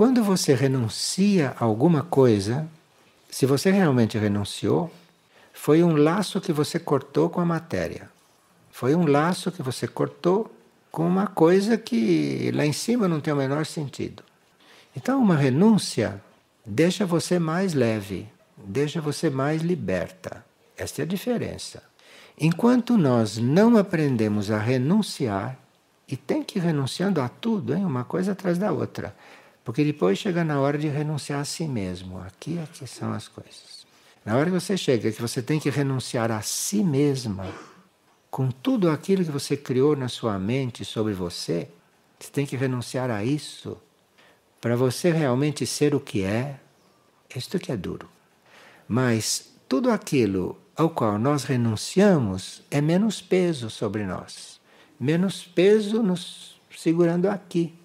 Quando você renuncia a alguma coisa, se você realmente renunciou, foi um laço que você cortou com a matéria. Foi um laço que você cortou com uma coisa que lá em cima não tem o menor sentido. Então, uma renúncia deixa você mais leve, deixa você mais liberta. Esta é a diferença. Enquanto nós não aprendemos a renunciar, e tem que ir renunciando a tudo, hein? uma coisa atrás da outra. Porque depois chega na hora de renunciar a si mesmo. Aqui, aqui é são as coisas. Na hora que você chega, que você tem que renunciar a si mesma, com tudo aquilo que você criou na sua mente sobre você, você tem que renunciar a isso para você realmente ser o que é. Isto que é duro. Mas tudo aquilo ao qual nós renunciamos é menos peso sobre nós, menos peso nos segurando aqui.